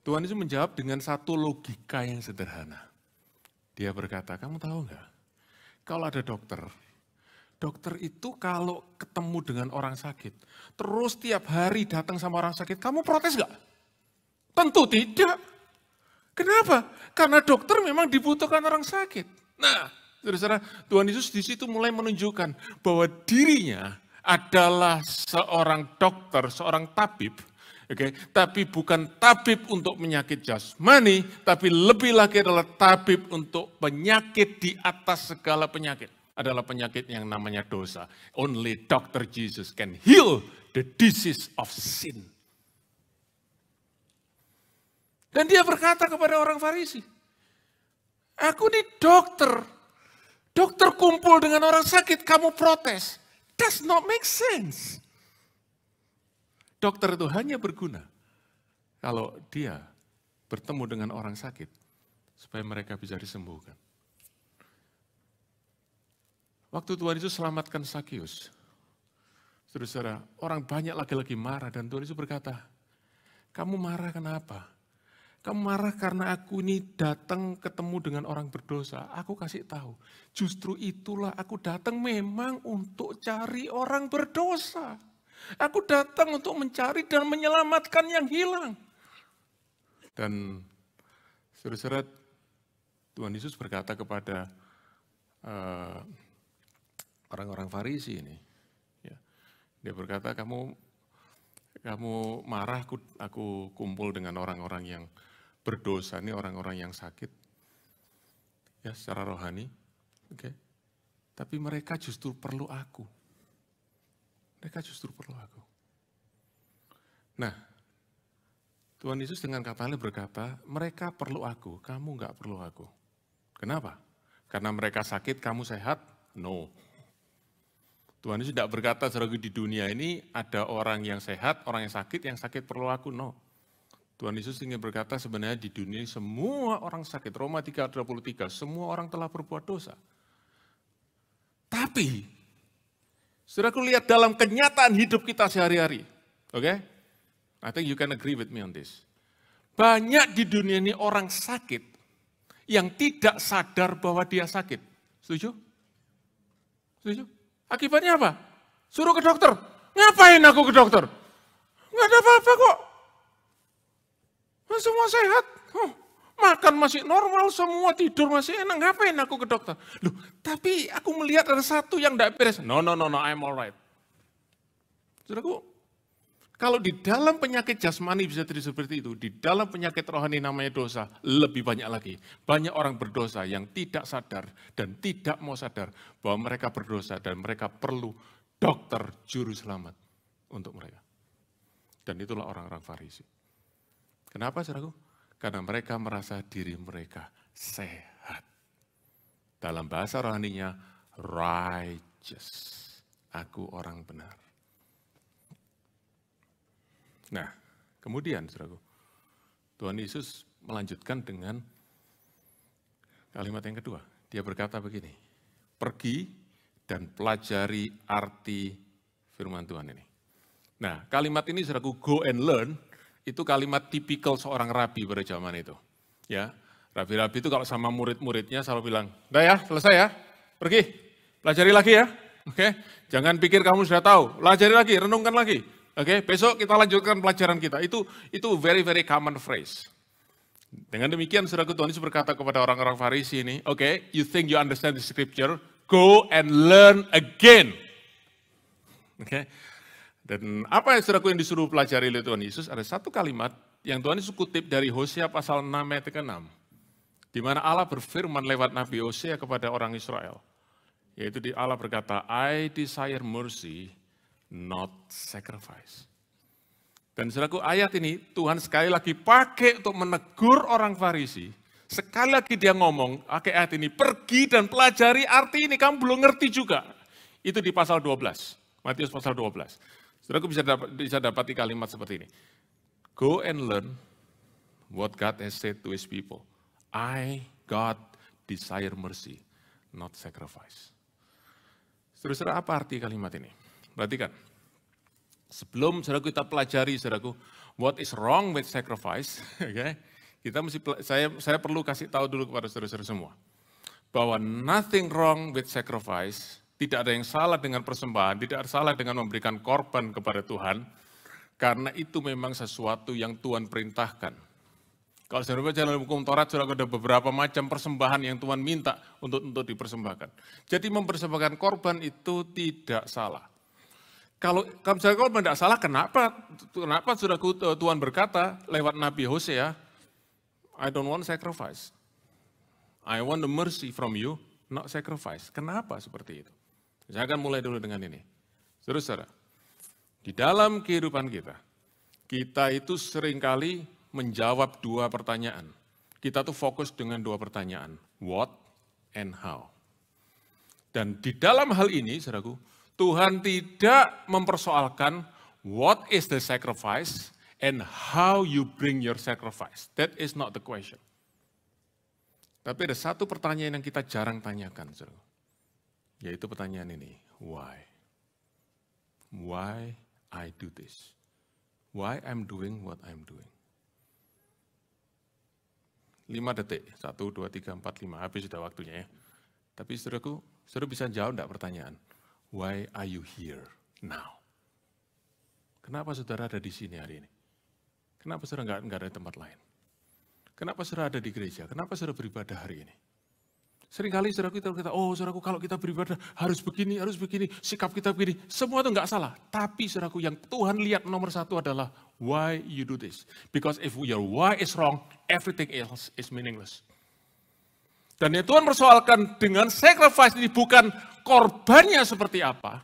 Tuhan Yesus menjawab dengan satu logika yang sederhana. Dia berkata, kamu tahu nggak? Kalau ada dokter, dokter itu kalau ketemu dengan orang sakit, terus tiap hari datang sama orang sakit, kamu protes nggak? Tentu tidak. Kenapa? Karena dokter memang dibutuhkan orang sakit. Nah, saudara, Tuhan Yesus di situ mulai menunjukkan bahwa dirinya adalah seorang dokter, seorang tabib, Oke, okay? tapi bukan tabib untuk penyakit jasmani, tapi lebih lagi adalah tabib untuk penyakit di atas segala penyakit. Adalah penyakit yang namanya dosa. Only Dr. Jesus can heal the disease of sin. Dan dia berkata kepada orang Farisi, Aku ini dokter. Dokter kumpul dengan orang sakit, kamu protes. Does not make sense. Dokter itu hanya berguna kalau dia bertemu dengan orang sakit supaya mereka bisa disembuhkan. Waktu Tuhan Yesus selamatkan Sakius, saudara orang banyak laki-laki marah dan Tuhan Yesus berkata, kamu marah kenapa? Kamu marah karena aku ini datang ketemu dengan orang berdosa. Aku kasih tahu, justru itulah aku datang memang untuk cari orang berdosa. Aku datang untuk mencari dan menyelamatkan yang hilang. Dan seret-seret Tuhan Yesus berkata kepada orang eh, orang-orang Farisi ini, ya, dia berkata kamu kamu marah aku, aku kumpul dengan orang-orang yang berdosa ini orang-orang yang sakit ya secara rohani. Oke. Okay. Tapi mereka justru perlu aku. Mereka justru perlu aku. Nah, Tuhan Yesus dengan katanya berkata, mereka perlu aku, kamu nggak perlu aku. Kenapa? Karena mereka sakit, kamu sehat? No. Tuhan Yesus tidak berkata, sebagai di dunia ini ada orang yang sehat, orang yang sakit, yang sakit perlu aku. No. Tuhan Yesus ingin berkata sebenarnya di dunia ini semua orang sakit. Roma 3.23, semua orang telah berbuat dosa. Tapi, aku lihat dalam kenyataan hidup kita sehari-hari. Oke? Okay? I think you can agree with me on this. Banyak di dunia ini orang sakit yang tidak sadar bahwa dia sakit. Setuju? Setuju? Akibatnya apa? Suruh ke dokter. Ngapain aku ke dokter? Nggak ada apa-apa kok. Semua sehat. Huh, makan masih normal, semua tidur masih enak. Ngapain aku ke dokter? Loh, tapi aku melihat ada satu yang tidak beres. No, no, no, no, I'm alright. Saudaraku, kalau di dalam penyakit jasmani bisa terjadi seperti itu, di dalam penyakit rohani namanya dosa, lebih banyak lagi. Banyak orang berdosa yang tidak sadar dan tidak mau sadar bahwa mereka berdosa dan mereka perlu dokter juru selamat untuk mereka. Dan itulah orang-orang Farisi. Kenapa saudaraku? Karena mereka merasa diri mereka sehat. Dalam bahasa rohaninya, righteous. Aku orang benar. Nah, kemudian saudaraku, Tuhan Yesus melanjutkan dengan kalimat yang kedua. Dia berkata begini, pergi dan pelajari arti firman Tuhan ini. Nah, kalimat ini saudaraku, go and learn, itu kalimat tipikal seorang rabi pada zaman itu. Ya, rabi-rabi itu kalau sama murid-muridnya selalu bilang, udah ya, selesai ya, pergi, pelajari lagi ya. Oke, okay? jangan pikir kamu sudah tahu, pelajari lagi, renungkan lagi. Oke, okay? besok kita lanjutkan pelajaran kita. Itu itu very very common phrase. Dengan demikian saudaraku Tuhan Yesus berkata kepada orang-orang Farisi ini, oke, okay, you think you understand the scripture, go and learn again. Oke. Okay? Dan apa yang saudaraku yang disuruh pelajari oleh Tuhan Yesus ada satu kalimat yang Tuhan Yesus kutip dari Hosea pasal 6 ayat ke-6. Di mana Allah berfirman lewat Nabi Hosea kepada orang Israel. Yaitu di Allah berkata, I desire mercy, not sacrifice. Dan saudaraku ayat ini Tuhan sekali lagi pakai untuk menegur orang Farisi. Sekali lagi dia ngomong, pakai ayat ini, pergi dan pelajari arti ini, kamu belum ngerti juga. Itu di pasal 12, Matius pasal 12. Saudara bisa dapat bisa dapati kalimat seperti ini. Go and learn what God has said to his people. I God desire mercy, not sacrifice. Saudara, apa arti kalimat ini? Perhatikan. Sebelum saudaraku kita pelajari saudaraku what is wrong with sacrifice, *laughs* okay? Kita mesti saya saya perlu kasih tahu dulu kepada saudara-saudara semua bahwa nothing wrong with sacrifice tidak ada yang salah dengan persembahan, tidak ada salah dengan memberikan korban kepada Tuhan, karena itu memang sesuatu yang Tuhan perintahkan. Kalau saya baca dalam hukum Taurat, sudah ada beberapa macam persembahan yang Tuhan minta untuk untuk dipersembahkan. Jadi mempersembahkan korban itu tidak salah. Kalau kalau korban tidak salah, kenapa? Kenapa sudah eh, Tuhan berkata lewat Nabi Hosea, I don't want sacrifice. I want the mercy from you, not sacrifice. Kenapa seperti itu? Saya akan mulai dulu dengan ini. Terus, saudara, di dalam kehidupan kita, kita itu seringkali menjawab dua pertanyaan. Kita tuh fokus dengan dua pertanyaan, what and how. Dan di dalam hal ini, saudaraku, Tuhan tidak mempersoalkan what is the sacrifice and how you bring your sacrifice. That is not the question. Tapi ada satu pertanyaan yang kita jarang tanyakan, saudaraku. Yaitu pertanyaan ini, why? Why I do this? Why I'm doing what I'm doing? 5 detik, 1, 2, 3, 4, 5, habis sudah waktunya ya. Tapi saudaraku, saudara bisa jawab enggak pertanyaan? Why are you here now? Kenapa saudara ada di sini hari ini? Kenapa saudara enggak, enggak ada tempat lain? Kenapa saudara ada di gereja? Kenapa saudara beribadah hari ini? Seringkali saudara kita berkata, oh saudaraku kalau kita beribadah harus begini, harus begini, sikap kita begini. Semua itu nggak salah. Tapi saudaraku yang Tuhan lihat nomor satu adalah why you do this. Because if your why is wrong, everything else is meaningless. Dan yang Tuhan persoalkan dengan sacrifice ini bukan korbannya seperti apa,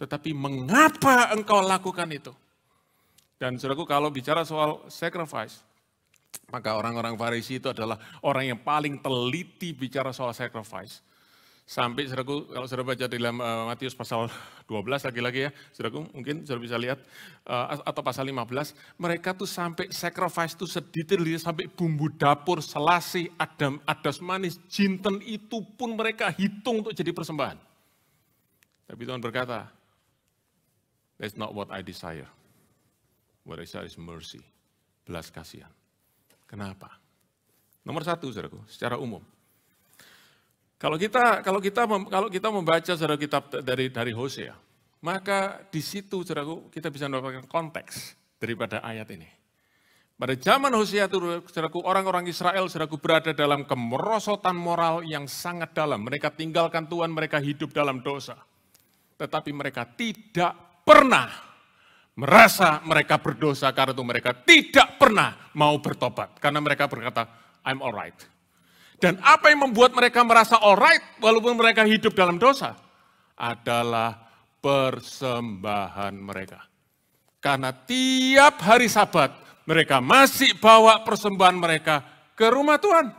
tetapi mengapa engkau lakukan itu. Dan saudaraku kalau bicara soal sacrifice, maka orang-orang Farisi itu adalah orang yang paling teliti bicara soal sacrifice. Sampai saudaraku, kalau saudara baca di dalam uh, Matius pasal 12 lagi-lagi ya, saudaraku mungkin saudara bisa lihat, uh, atau pasal 15, mereka tuh sampai sacrifice tuh sedetail sampai bumbu dapur, selasi, adam, adas manis, jinten itu pun mereka hitung untuk jadi persembahan. Tapi Tuhan berkata, that's not what I desire. What I desire is mercy, belas kasihan. Kenapa? Nomor satu, saudaraku, secara umum. Kalau kita kalau kita kalau kita membaca saudara kitab dari dari Hosea, maka di situ saudaraku kita bisa mendapatkan konteks daripada ayat ini. Pada zaman Hosea itu, saudaraku, orang-orang Israel, saudaraku, berada dalam kemerosotan moral yang sangat dalam. Mereka tinggalkan Tuhan, mereka hidup dalam dosa. Tetapi mereka tidak pernah merasa mereka berdosa karena itu mereka tidak pernah mau bertobat. Karena mereka berkata, I'm alright. Dan apa yang membuat mereka merasa alright walaupun mereka hidup dalam dosa? Adalah persembahan mereka. Karena tiap hari sabat mereka masih bawa persembahan mereka ke rumah Tuhan.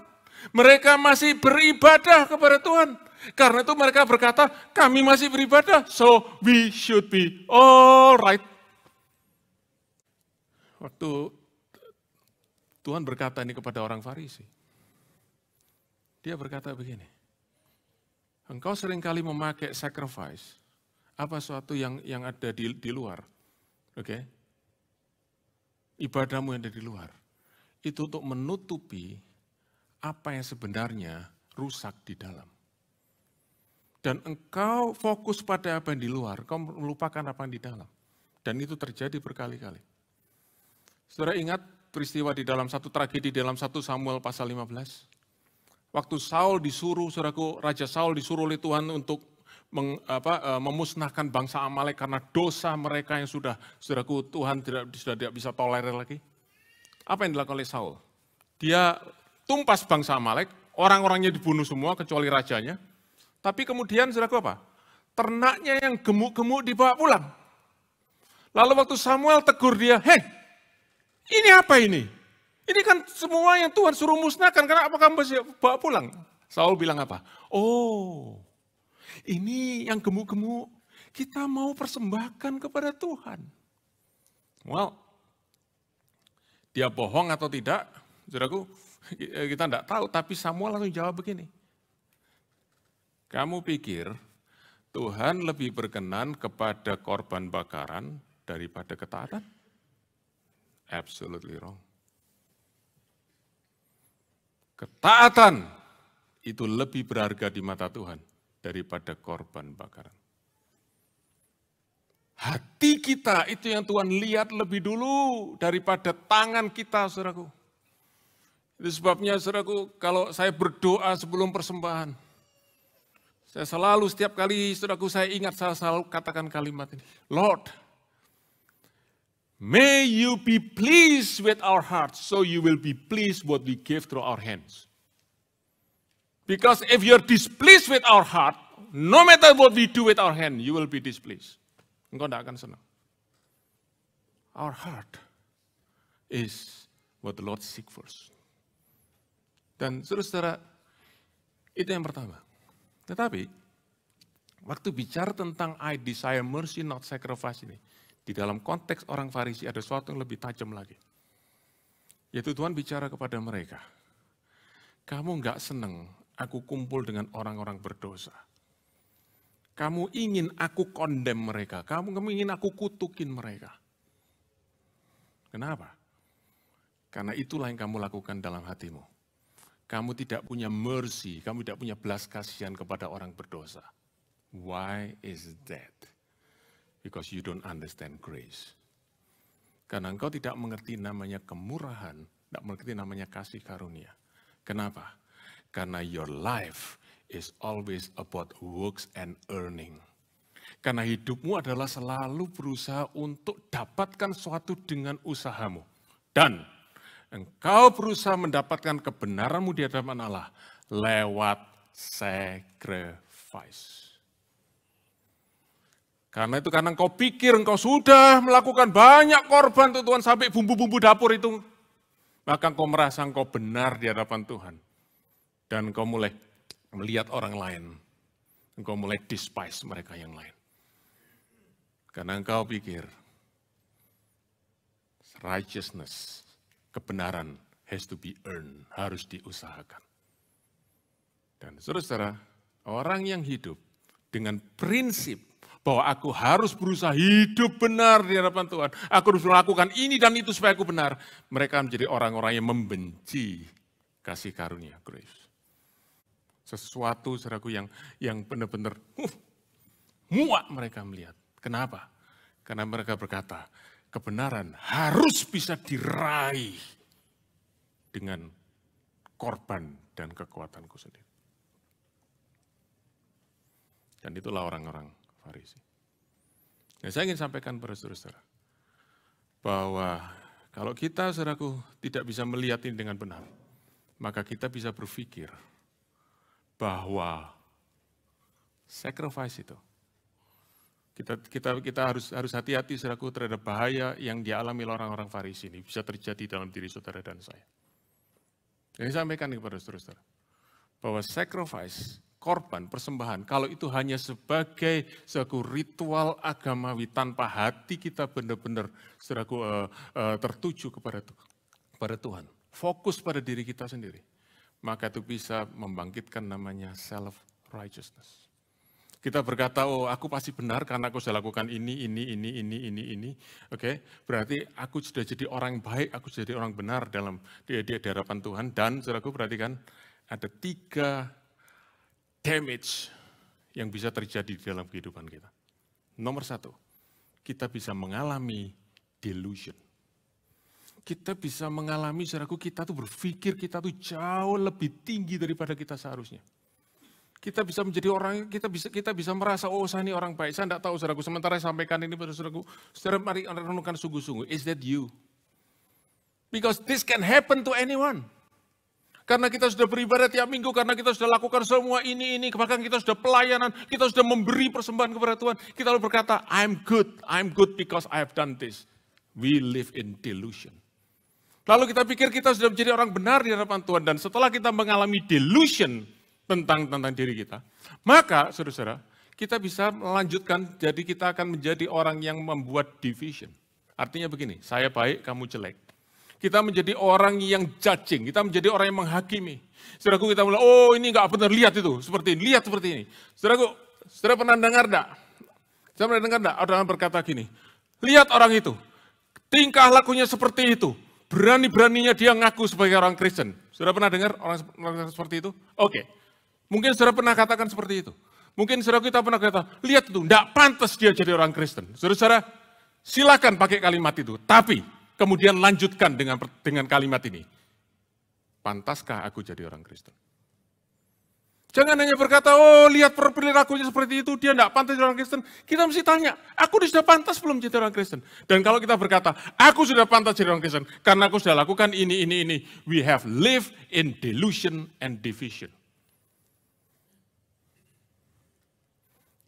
Mereka masih beribadah kepada Tuhan. Karena itu mereka berkata, kami masih beribadah, so we should be alright. Waktu Tuhan berkata ini kepada orang Farisi, dia berkata begini, engkau seringkali memakai sacrifice, apa suatu yang yang ada di, di luar, oke? Okay? Ibadahmu yang ada di luar, itu untuk menutupi apa yang sebenarnya rusak di dalam. Dan engkau fokus pada apa yang di luar, kau melupakan apa yang di dalam. Dan itu terjadi berkali-kali. Saudara ingat peristiwa di dalam satu tragedi di dalam satu Samuel pasal 15? Waktu Saul disuruh, saudaraku, Raja Saul disuruh oleh Tuhan untuk meng, apa, e, memusnahkan bangsa Amalek karena dosa mereka yang sudah, saudaraku, Tuhan tidak, sudah tidak bisa tolerir lagi. Apa yang dilakukan oleh Saul? Dia tumpas bangsa Amalek, orang-orangnya dibunuh semua kecuali rajanya. Tapi kemudian saudaraku apa? Ternaknya yang gemuk-gemuk dibawa pulang. Lalu waktu Samuel tegur dia, hei ini apa ini? Ini kan semua yang Tuhan suruh musnahkan, karena apa kamu masih bawa pulang? Saul bilang apa? Oh, ini yang gemuk-gemuk, kita mau persembahkan kepada Tuhan. Well, dia bohong atau tidak, saudaraku, kita tidak tahu, tapi Samuel langsung jawab begini. Kamu pikir Tuhan lebih berkenan kepada korban bakaran daripada ketaatan? Absolutely wrong. Ketaatan itu lebih berharga di mata Tuhan daripada korban bakaran. Hati kita itu yang Tuhan lihat lebih dulu daripada tangan kita, saudaraku. Itu sebabnya, saudaraku, kalau saya berdoa sebelum persembahan, saya selalu setiap kali, saudaraku, saya ingat, saya selalu katakan kalimat ini, Lord, May you be pleased with our hearts, so you will be pleased what we give through our hands. Because if you're displeased with our heart, no matter what we do with our hand, you will be displeased. Engkau tidak akan senang. Our heart is what the Lord seek first. Dan saudara-saudara, itu yang pertama. Tetapi, waktu bicara tentang I desire mercy, not sacrifice ini, di dalam konteks orang Farisi ada sesuatu yang lebih tajam lagi. Yaitu Tuhan bicara kepada mereka, kamu nggak seneng aku kumpul dengan orang-orang berdosa. Kamu ingin aku kondem mereka, kamu, ingin aku kutukin mereka. Kenapa? Karena itulah yang kamu lakukan dalam hatimu. Kamu tidak punya mercy, kamu tidak punya belas kasihan kepada orang berdosa. Why is that? because you don't understand grace. Karena engkau tidak mengerti namanya kemurahan, tidak mengerti namanya kasih karunia. Kenapa? Karena your life is always about works and earning. Karena hidupmu adalah selalu berusaha untuk dapatkan sesuatu dengan usahamu. Dan engkau berusaha mendapatkan kebenaranmu di hadapan Allah lewat sacrifice. Karena itu karena engkau pikir engkau sudah melakukan banyak korban untuk Tuhan sampai bumbu-bumbu dapur itu, maka engkau merasa engkau benar di hadapan Tuhan. Dan engkau mulai melihat orang lain. Engkau mulai despise mereka yang lain. Karena engkau pikir righteousness, kebenaran has to be earned, harus diusahakan. Dan saudara-saudara, orang yang hidup dengan prinsip bahwa aku harus berusaha hidup benar di hadapan Tuhan. Aku harus melakukan ini dan itu supaya aku benar. Mereka menjadi orang-orang yang membenci kasih karunia, grace. Sesuatu, saudaraku, yang yang benar-benar uh, muak mereka melihat. Kenapa? Karena mereka berkata, kebenaran harus bisa diraih dengan korban dan kekuatanku sendiri. Dan itulah orang-orang Farisi. Nah, saya ingin sampaikan pada saudara-saudara bahwa kalau kita, saudaraku, tidak bisa melihat ini dengan benar, maka kita bisa berpikir bahwa sacrifice itu kita kita kita harus harus hati-hati saudaraku terhadap bahaya yang dialami orang-orang Farisi ini bisa terjadi dalam diri saudara dan saya. Ini sampaikan kepada saudara-saudara bahwa sacrifice korban, persembahan, kalau itu hanya sebagai suatu ritual agamawi tanpa hati kita benar-benar uh, uh, tertuju kepada kepada Tuhan, fokus pada diri kita sendiri, maka itu bisa membangkitkan namanya self righteousness. Kita berkata, oh aku pasti benar karena aku sudah lakukan ini, ini, ini, ini, ini, ini. Oke, okay? berarti aku sudah jadi orang baik, aku sudah jadi orang benar dalam di, di, di hadapan Tuhan. Dan saudaraku perhatikan, ada tiga damage yang bisa terjadi di dalam kehidupan kita. Nomor satu, kita bisa mengalami delusion. Kita bisa mengalami, saudaraku, kita tuh berpikir kita tuh jauh lebih tinggi daripada kita seharusnya. Kita bisa menjadi orang, kita bisa kita bisa merasa, oh saya ini orang baik. Saya tidak tahu, saudaraku. Sementara saya sampaikan ini pada saudaraku, saudara mari renungkan sungguh-sungguh. Is that you? Because this can happen to anyone. Karena kita sudah beribadah tiap minggu, karena kita sudah lakukan semua ini, ini, bahkan kita sudah pelayanan, kita sudah memberi persembahan kepada Tuhan. Kita lalu berkata, I'm good, I'm good because I have done this. We live in delusion. Lalu kita pikir kita sudah menjadi orang benar di hadapan Tuhan. Dan setelah kita mengalami delusion tentang tentang diri kita, maka saudara-saudara, kita bisa melanjutkan, jadi kita akan menjadi orang yang membuat division. Artinya begini, saya baik, kamu jelek. Kita menjadi orang yang judging, kita menjadi orang yang menghakimi. Saudaraku kita mulai, oh ini nggak benar, lihat itu, seperti ini, lihat seperti ini. Saudaraku, saudara pernah dengar enggak? Saya pernah dengar enggak orang berkata gini, lihat orang itu, tingkah lakunya seperti itu, berani-beraninya dia ngaku sebagai orang Kristen. Saudara pernah dengar orang, orang seperti itu? Oke, okay. mungkin saudara pernah katakan seperti itu. Mungkin saudara kita pernah kata, lihat itu, enggak pantas dia jadi orang Kristen. Saudara-saudara, silakan pakai kalimat itu. Tapi, kemudian lanjutkan dengan dengan kalimat ini. Pantaskah aku jadi orang Kristen? Jangan hanya berkata, oh lihat perilakunya seperti itu, dia tidak pantas jadi orang Kristen. Kita mesti tanya, aku sudah pantas belum jadi orang Kristen? Dan kalau kita berkata, aku sudah pantas jadi orang Kristen, karena aku sudah lakukan ini, ini, ini. We have lived in delusion and division.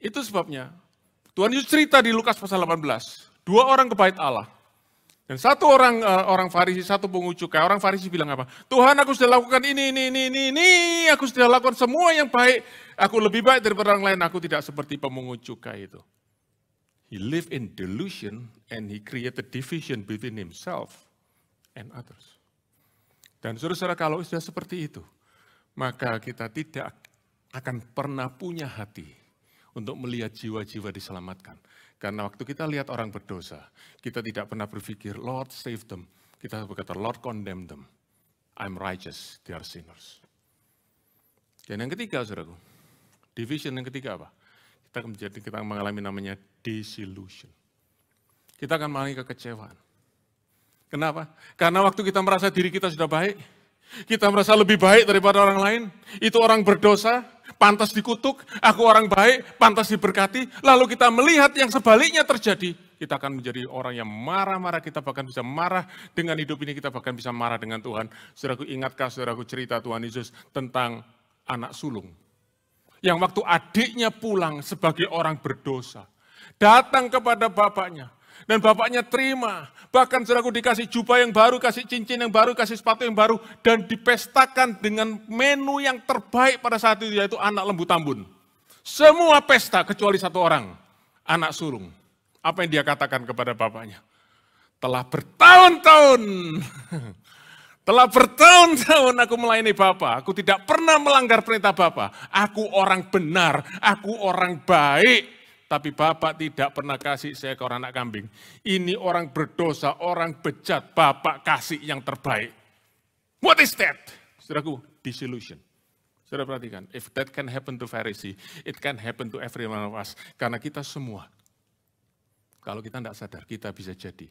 Itu sebabnya Tuhan Yesus cerita di Lukas pasal 18. Dua orang ke Allah. Dan satu orang eh, orang Farisi, satu pungut cukai, orang Farisi bilang apa? Tuhan aku sudah lakukan ini, ini, ini, ini, ini, aku sudah lakukan semua yang baik. Aku lebih baik daripada orang lain, aku tidak seperti pemungut cukai itu. He live in delusion and he created division between himself and others. Dan saudara-saudara kalau sudah seperti itu, maka kita tidak akan pernah punya hati untuk melihat jiwa-jiwa diselamatkan. Karena waktu kita lihat orang berdosa, kita tidak pernah berpikir, Lord save them. Kita berkata, Lord condemn them. I'm righteous, they are sinners. Dan yang ketiga, saudaraku, division yang ketiga apa? Kita akan menjadi, kita akan mengalami namanya disillusion. Kita akan mengalami kekecewaan. Kenapa? Karena waktu kita merasa diri kita sudah baik, kita merasa lebih baik daripada orang lain, itu orang berdosa, pantas dikutuk, aku orang baik, pantas diberkati, lalu kita melihat yang sebaliknya terjadi, kita akan menjadi orang yang marah-marah, kita bahkan bisa marah dengan hidup ini, kita bahkan bisa marah dengan Tuhan. Saudaraku ingatkah saudaraku cerita Tuhan Yesus tentang anak sulung. Yang waktu adiknya pulang sebagai orang berdosa, datang kepada bapaknya, dan bapaknya terima. Bahkan saudaraku dikasih jubah yang baru, kasih cincin yang baru, kasih sepatu yang baru. Dan dipestakan dengan menu yang terbaik pada saat itu, yaitu anak lembu tambun. Semua pesta kecuali satu orang, anak surung. Apa yang dia katakan kepada bapaknya? Telah bertahun-tahun, *laughs* telah bertahun-tahun aku melayani Bapak. Aku tidak pernah melanggar perintah Bapak. Aku orang benar, aku orang baik tapi Bapak tidak pernah kasih saya ke orang anak kambing. Ini orang berdosa, orang bejat, Bapak kasih yang terbaik. What is that? Saudaraku, disillusion. Saudara perhatikan, if that can happen to Pharisee, it can happen to every one of us. Karena kita semua, kalau kita tidak sadar, kita bisa jadi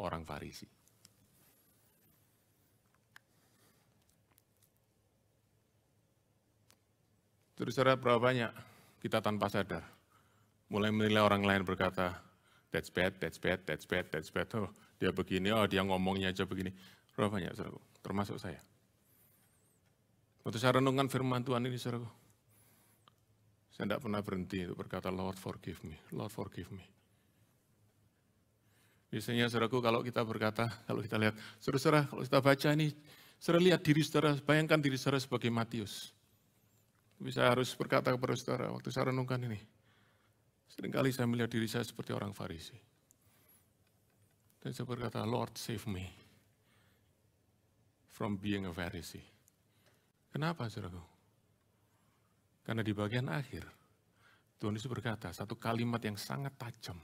orang Farisi. Terus saudara berapa banyak kita tanpa sadar mulai menilai orang lain berkata, that's bad, that's bad, that's bad, that's bad. Oh, dia begini, oh dia ngomongnya aja begini. Berapa banyak, saudaraku? Termasuk saya. Waktu saya renungkan firman Tuhan ini, saudaraku, saya tidak pernah berhenti untuk berkata, Lord forgive me, Lord forgive me. Biasanya saudaraku kalau kita berkata, kalau kita lihat, saudara kalau kita baca ini, saudara lihat diri saudara, bayangkan diri saudara sebagai Matius. Bisa harus berkata kepada saudara, waktu saya renungkan ini, Seringkali saya melihat diri saya seperti orang Farisi. Dan saya berkata, Lord save me from being a Pharisee. Kenapa, saudaraku? Karena di bagian akhir, Tuhan Yesus berkata, satu kalimat yang sangat tajam.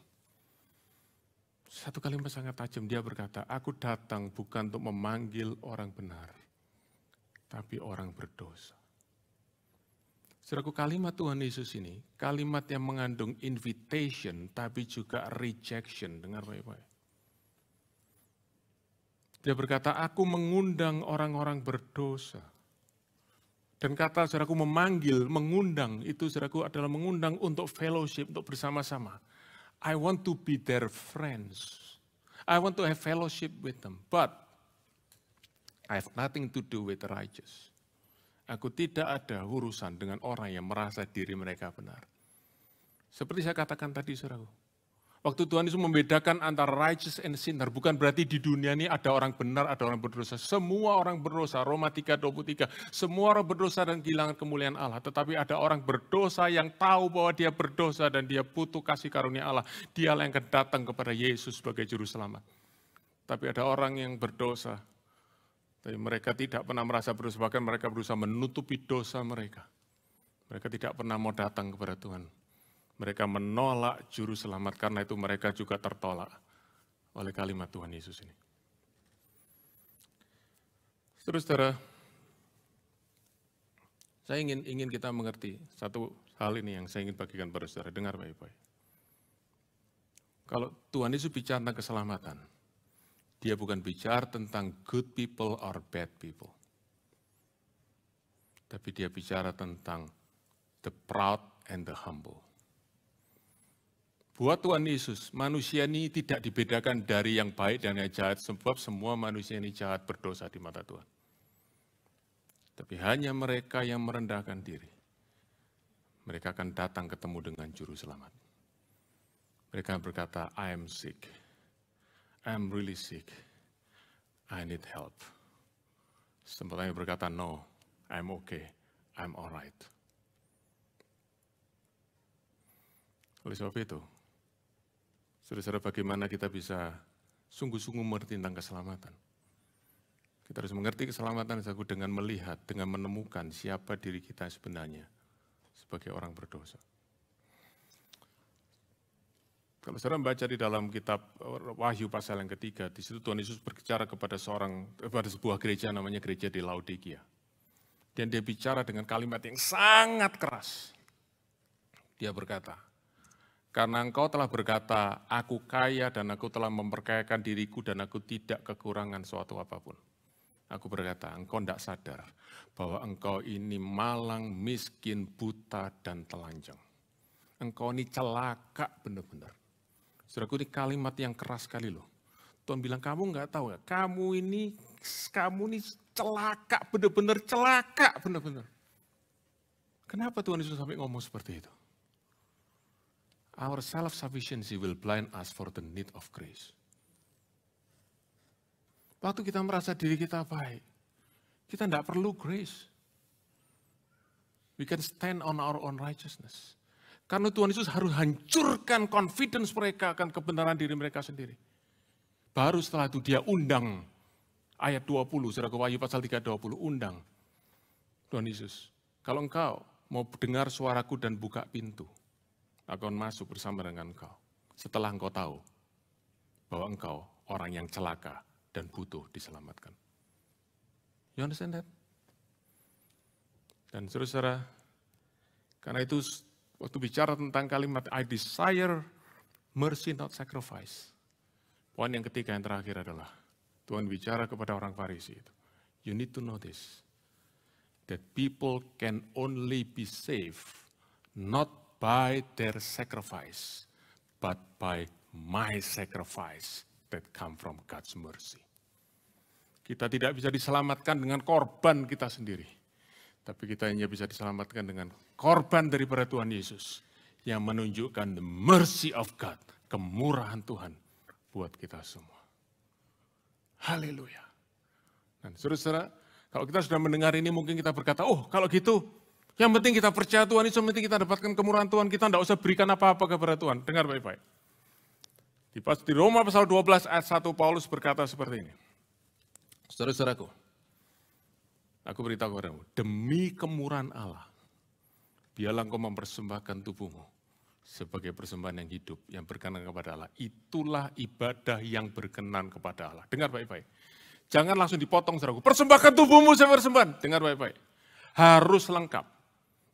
Satu kalimat sangat tajam, dia berkata, aku datang bukan untuk memanggil orang benar, tapi orang berdosa. Saudaraku kalimat Tuhan Yesus ini, kalimat yang mengandung invitation tapi juga rejection. Dengar baik-baik. Dia berkata, aku mengundang orang-orang berdosa. Dan kata saudaraku memanggil, mengundang, itu saudaraku adalah mengundang untuk fellowship, untuk bersama-sama. I want to be their friends. I want to have fellowship with them. But I have nothing to do with the righteous. Aku tidak ada urusan dengan orang yang merasa diri mereka benar. Seperti saya katakan tadi, saudaraku. Waktu Tuhan Yesus membedakan antara righteous and sinner, bukan berarti di dunia ini ada orang benar, ada orang berdosa. Semua orang berdosa, Roma 3:23. Semua orang berdosa dan kehilangan kemuliaan Allah. Tetapi ada orang berdosa yang tahu bahwa dia berdosa dan dia butuh kasih karunia Allah. Dialah yang akan datang kepada Yesus sebagai juru selamat. Tapi ada orang yang berdosa, tapi mereka tidak pernah merasa berdosa, bahkan mereka berusaha menutupi dosa mereka. Mereka tidak pernah mau datang kepada Tuhan. Mereka menolak juru selamat, karena itu mereka juga tertolak oleh kalimat Tuhan Yesus ini. Terus Saudara, saya ingin ingin kita mengerti satu hal ini yang saya ingin bagikan pada saudara. Dengar baik-baik. Kalau Tuhan Yesus bicara tentang keselamatan, dia bukan bicara tentang good people or bad people. Tapi dia bicara tentang the proud and the humble. Buat Tuhan Yesus, manusia ini tidak dibedakan dari yang baik dan yang jahat, sebab semua manusia ini jahat berdosa di mata Tuhan. Tapi hanya mereka yang merendahkan diri, mereka akan datang ketemu dengan juru selamat. Mereka berkata, I am sick. I'm really sick. I need help. Sempatnya berkata, no, I'm okay, I'm alright. Oleh sebab itu, saudara-saudara bagaimana kita bisa sungguh-sungguh mengerti tentang keselamatan. Kita harus mengerti keselamatan dengan melihat, dengan menemukan siapa diri kita sebenarnya sebagai orang berdosa. Kalau saudara membaca di dalam kitab eh, Wahyu pasal yang ketiga, di situ Tuhan Yesus berbicara kepada seorang kepada eh, sebuah gereja namanya gereja di Laodikia. Dan dia bicara dengan kalimat yang sangat keras. Dia berkata, karena engkau telah berkata, aku kaya dan aku telah memperkayakan diriku dan aku tidak kekurangan suatu apapun. Aku berkata, engkau tidak sadar bahwa engkau ini malang, miskin, buta, dan telanjang. Engkau ini celaka benar-benar Saudaraku ini kalimat yang keras sekali loh. Tuhan bilang, kamu nggak tahu ya, kamu ini, kamu ini celaka, bener-bener celaka, bener-bener. Kenapa Tuhan Yesus sampai ngomong seperti itu? Our self-sufficiency will blind us for the need of grace. Waktu kita merasa diri kita baik, kita tidak perlu grace. We can stand on our own righteousness. Karena Tuhan Yesus harus hancurkan confidence mereka akan kebenaran diri mereka sendiri. Baru setelah itu dia undang ayat 20, surah Wahyu pasal 3 20, undang Tuhan Yesus. Kalau engkau mau dengar suaraku dan buka pintu, aku akan masuk bersama dengan engkau. Setelah engkau tahu bahwa engkau orang yang celaka dan butuh diselamatkan. You understand that? Dan saudara-saudara, karena itu Waktu bicara tentang kalimat I desire mercy not sacrifice. Poin yang ketiga yang terakhir adalah Tuhan bicara kepada orang Farisi itu. You need to know this that people can only be saved not by their sacrifice but by my sacrifice that come from God's mercy. Kita tidak bisa diselamatkan dengan korban kita sendiri tapi kita hanya bisa diselamatkan dengan korban daripada Tuhan Yesus yang menunjukkan the mercy of God, kemurahan Tuhan buat kita semua. Haleluya. Dan saudara-saudara, kalau kita sudah mendengar ini mungkin kita berkata, oh kalau gitu yang penting kita percaya Tuhan, itu yang penting kita dapatkan kemurahan Tuhan, kita tidak usah berikan apa-apa kepada Tuhan. Dengar baik-baik. Di Roma pasal 12 ayat 1 Paulus berkata seperti ini. Saudara-saudaraku, Aku beritahu kepadamu, demi kemurahan Allah, biarlah engkau mempersembahkan tubuhmu sebagai persembahan yang hidup, yang berkenan kepada Allah. Itulah ibadah yang berkenan kepada Allah. Dengar baik-baik. Jangan langsung dipotong, saudaraku. Persembahkan tubuhmu sebagai persembahan. Dengar baik-baik. Harus lengkap.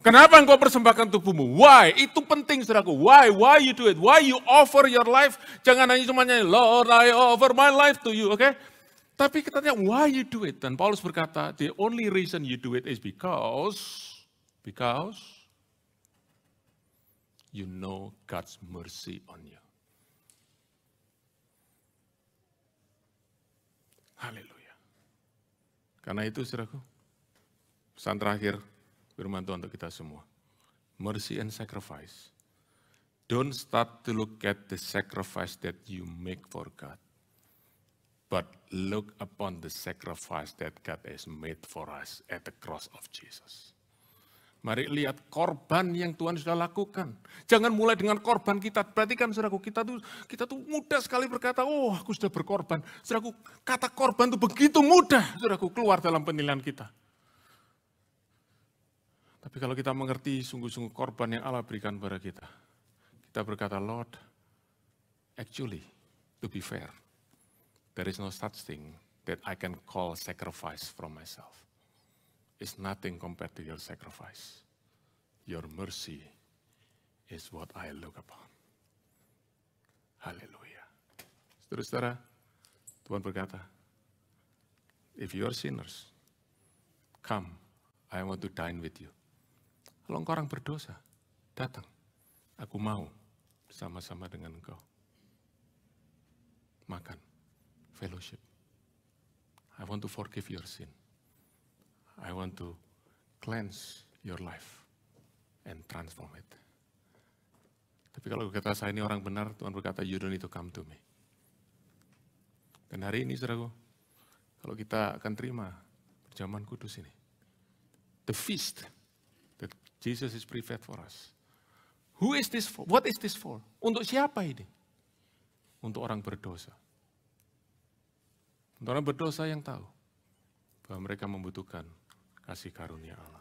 Kenapa engkau persembahkan tubuhmu? Why? Itu penting, saudaraku. Why? Why you do it? Why you offer your life? Jangan hanya cuma nyanyi, Lord, I offer my life to you. Oke? Okay? Tapi kita tanya, why you do it? Dan Paulus berkata, the only reason you do it is because, because you know God's mercy on you. Haleluya. Karena itu saudaraku, pesan terakhir firman Tuhan untuk kita semua. Mercy and sacrifice. Don't start to look at the sacrifice that you make for God but look upon the sacrifice that God has made for us at the cross of Jesus. Mari lihat korban yang Tuhan sudah lakukan. Jangan mulai dengan korban kita. Perhatikan saudaraku, kita tuh kita tuh mudah sekali berkata, oh aku sudah berkorban. Saudaraku, kata korban itu begitu mudah saudaraku keluar dalam penilaian kita. Tapi kalau kita mengerti sungguh-sungguh korban yang Allah berikan kepada kita, kita berkata, Lord, actually, to be fair, There is no such thing that I can call sacrifice from myself. It's nothing compared to your sacrifice. Your mercy is what I look upon. Hallelujah. Saudara-saudara, Tuhan berkata, if you are sinners, come, I want to dine with you. Kalau engkau orang berdosa, datang. Aku mau sama-sama dengan engkau. Makan. fellowship. I want to forgive your sin. I want to cleanse your life and transform it. Tapi kalau kita saya ini orang benar, Tuhan berkata, you don't need to come to me. Dan hari ini, saudara, kalau kita akan terima perjamuan kudus ini, the feast that Jesus is prepared for us. Who is this for? What is this for? Untuk siapa ini? Untuk orang berdosa orang berdosa yang tahu bahwa mereka membutuhkan kasih karunia Allah.